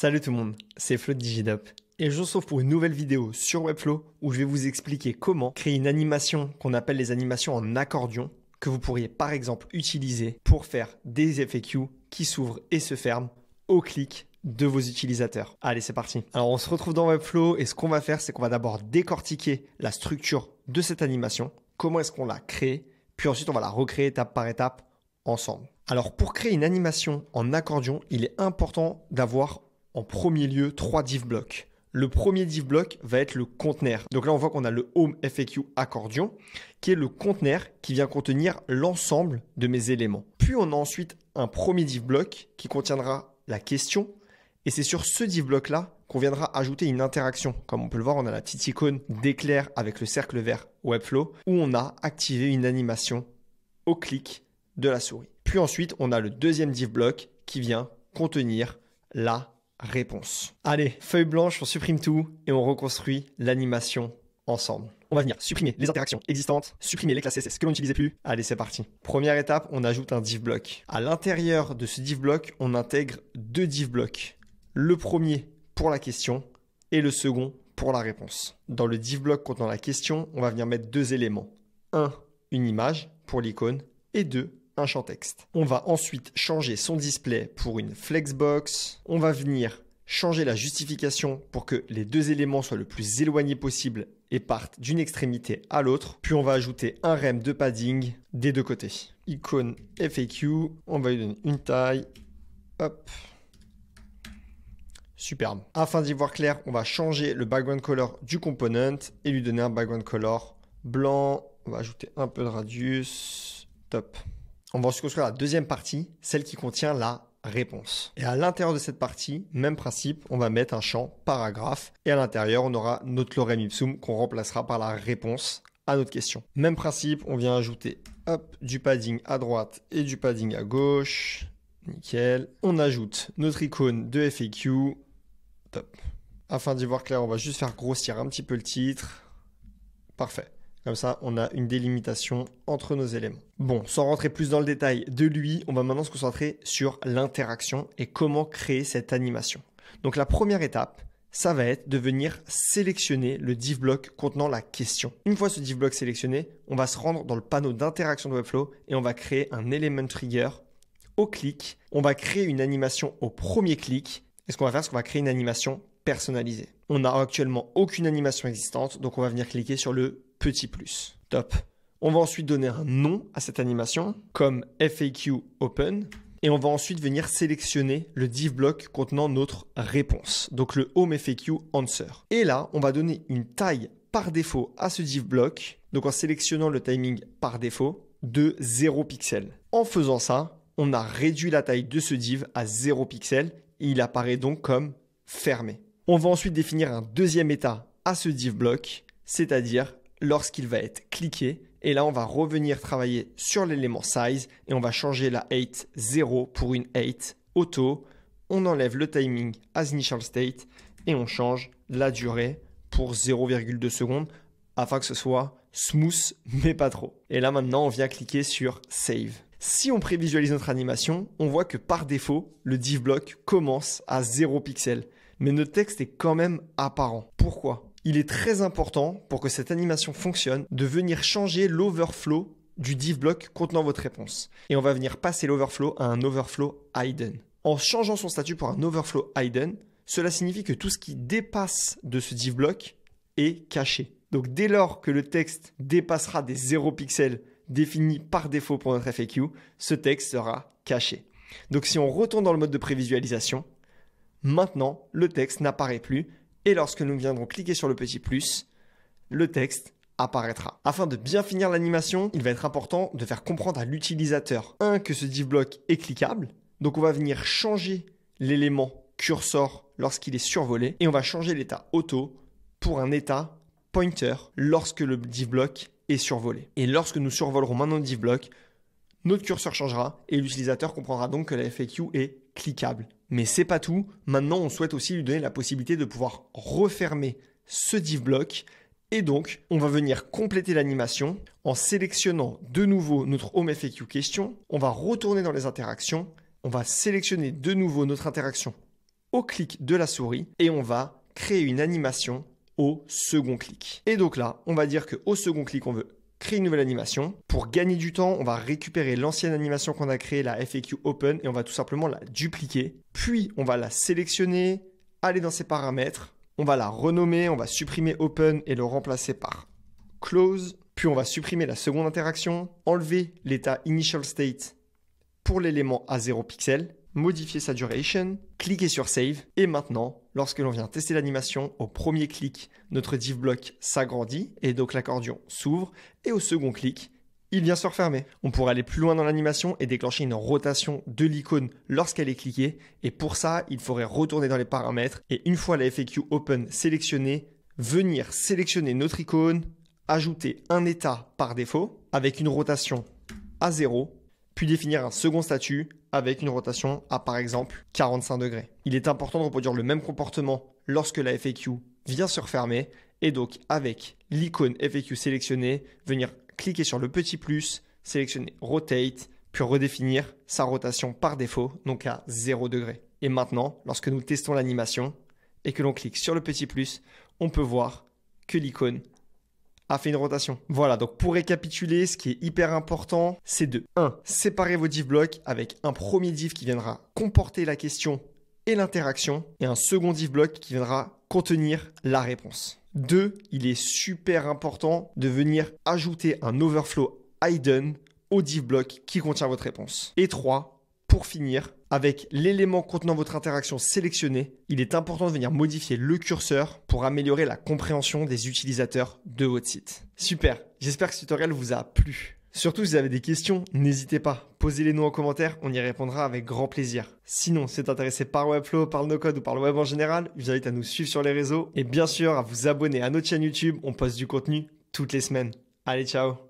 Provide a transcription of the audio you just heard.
Salut tout le monde, c'est Flo de Digidop et je vous retrouve pour une nouvelle vidéo sur Webflow où je vais vous expliquer comment créer une animation qu'on appelle les animations en accordion que vous pourriez par exemple utiliser pour faire des FAQ qui s'ouvrent et se ferment au clic de vos utilisateurs. Allez, c'est parti. Alors, on se retrouve dans Webflow et ce qu'on va faire, c'est qu'on va d'abord décortiquer la structure de cette animation, comment est-ce qu'on l'a créée, puis ensuite on va la recréer étape par étape ensemble. Alors, pour créer une animation en accordion, il est important d'avoir en premier lieu trois div blocks. Le premier div block va être le conteneur. Donc là, on voit qu'on a le home FAQ accordion, qui est le conteneur qui vient contenir l'ensemble de mes éléments. Puis on a ensuite un premier div block qui contiendra la question. Et c'est sur ce div block là qu'on viendra ajouter une interaction. Comme on peut le voir, on a la petite icône d'éclair avec le cercle vert Webflow où on a activé une animation au clic de la souris. Puis ensuite, on a le deuxième div block qui vient contenir la réponse. Allez, feuille blanche, on supprime tout et on reconstruit l'animation ensemble. On va venir supprimer les interactions existantes, supprimer les classes CSS que l'on n'utilisait plus. Allez, c'est parti. Première étape, on ajoute un div block. À l'intérieur de ce div block, on intègre deux div blocks. Le premier pour la question et le second pour la réponse. Dans le div block contenant la question, on va venir mettre deux éléments. Un, une image pour l'icône et deux, champ texte. On va ensuite changer son display pour une flexbox. On va venir changer la justification pour que les deux éléments soient le plus éloignés possible et partent d'une extrémité à l'autre. Puis on va ajouter un rem de padding des deux côtés. Icône FAQ, on va lui donner une taille. Hop. Superbe. Afin d'y voir clair, on va changer le background color du component et lui donner un background color blanc. On va ajouter un peu de radius. Top on va ensuite construire la deuxième partie, celle qui contient la réponse. Et à l'intérieur de cette partie, même principe, on va mettre un champ paragraphe et à l'intérieur, on aura notre lorem ipsum qu'on remplacera par la réponse à notre question. Même principe, on vient ajouter du padding à droite et du padding à gauche. Nickel. On ajoute notre icône de FAQ. Top. Afin d'y voir clair, on va juste faire grossir un petit peu le titre. Parfait. Comme ça, on a une délimitation entre nos éléments. Bon, sans rentrer plus dans le détail de lui, on va maintenant se concentrer sur l'interaction et comment créer cette animation. Donc la première étape, ça va être de venir sélectionner le div block contenant la question. Une fois ce div block sélectionné, on va se rendre dans le panneau d'interaction de Webflow et on va créer un element trigger au clic. On va créer une animation au premier clic. Et ce qu'on va faire, c'est qu'on va créer une animation personnalisée. On n'a actuellement aucune animation existante, donc on va venir cliquer sur le petit plus. Top. On va ensuite donner un nom à cette animation, comme FAQ Open, et on va ensuite venir sélectionner le div block contenant notre réponse, donc le home FAQ answer. Et là, on va donner une taille par défaut à ce div block, donc en sélectionnant le timing par défaut de 0 pixels. En faisant ça, on a réduit la taille de ce div à 0 pixels et il apparaît donc comme fermé. On va ensuite définir un deuxième état à ce div block, c'est-à-dire lorsqu'il va être cliqué. Et là, on va revenir travailler sur l'élément size et on va changer la height 0 pour une height auto. On enlève le timing as initial state et on change la durée pour 0,2 secondes afin que ce soit smooth mais pas trop. Et là maintenant, on vient cliquer sur save. Si on prévisualise notre animation, on voit que par défaut, le div block commence à 0 pixels. Mais notre texte est quand même apparent. Pourquoi il est très important pour que cette animation fonctionne de venir changer l'overflow du div block contenant votre réponse. Et on va venir passer l'overflow à un overflow hidden. En changeant son statut pour un overflow hidden, cela signifie que tout ce qui dépasse de ce div block est caché. Donc dès lors que le texte dépassera des 0 pixels définis par défaut pour notre FAQ, ce texte sera caché. Donc si on retourne dans le mode de prévisualisation, maintenant le texte n'apparaît plus et lorsque nous viendrons cliquer sur le petit plus, le texte apparaîtra. Afin de bien finir l'animation, il va être important de faire comprendre à l'utilisateur, 1 que ce div block est cliquable, donc on va venir changer l'élément Cursor lorsqu'il est survolé, et on va changer l'état auto pour un état pointer lorsque le div block est survolé. Et lorsque nous survolerons maintenant le div block, notre curseur changera et l'utilisateur comprendra donc que la FAQ est cliquable. Mais c'est pas tout. Maintenant, on souhaite aussi lui donner la possibilité de pouvoir refermer ce div block et donc, on va venir compléter l'animation en sélectionnant de nouveau notre Home FAQ question. On va retourner dans les interactions. On va sélectionner de nouveau notre interaction au clic de la souris et on va créer une animation au second clic. Et donc là, on va dire que au second clic, on veut créer une nouvelle animation. Pour gagner du temps, on va récupérer l'ancienne animation qu'on a créée, la FAQ Open, et on va tout simplement la dupliquer. Puis on va la sélectionner, aller dans ses paramètres, on va la renommer, on va supprimer Open et le remplacer par Close. Puis on va supprimer la seconde interaction, enlever l'état Initial State pour l'élément à 0 pixels modifier sa duration, cliquer sur Save, et maintenant, lorsque l'on vient tester l'animation, au premier clic, notre div block s'agrandit, et donc l'accordion s'ouvre, et au second clic, il vient se refermer. On pourrait aller plus loin dans l'animation et déclencher une rotation de l'icône lorsqu'elle est cliquée, et pour ça, il faudrait retourner dans les paramètres, et une fois la FAQ Open sélectionnée, venir sélectionner notre icône, ajouter un état par défaut, avec une rotation à 0, puis définir un second statut avec une rotation à par exemple 45 degrés. Il est important de reproduire le même comportement lorsque la FAQ vient se refermer et donc avec l'icône FAQ sélectionnée, venir cliquer sur le petit plus, sélectionner Rotate, puis redéfinir sa rotation par défaut, donc à 0 degré. Et maintenant, lorsque nous testons l'animation et que l'on clique sur le petit plus, on peut voir que l'icône a fait une rotation. Voilà, donc pour récapituler, ce qui est hyper important, c'est de 1. Séparer vos div blocks avec un premier div qui viendra comporter la question et l'interaction, et un second div block qui viendra contenir la réponse. 2. Il est super important de venir ajouter un overflow hidden au div block qui contient votre réponse. Et 3 pour finir, avec l'élément contenant votre interaction sélectionnée, il est important de venir modifier le curseur pour améliorer la compréhension des utilisateurs de votre site. Super, j'espère que ce tutoriel vous a plu. Surtout si vous avez des questions, n'hésitez pas, posez-les-nous en commentaire, on y répondra avec grand plaisir. Sinon, si vous êtes intéressé par Webflow, par le no-code ou par le web en général, je vous invite à nous suivre sur les réseaux et bien sûr à vous abonner à notre chaîne YouTube, on poste du contenu toutes les semaines. Allez, ciao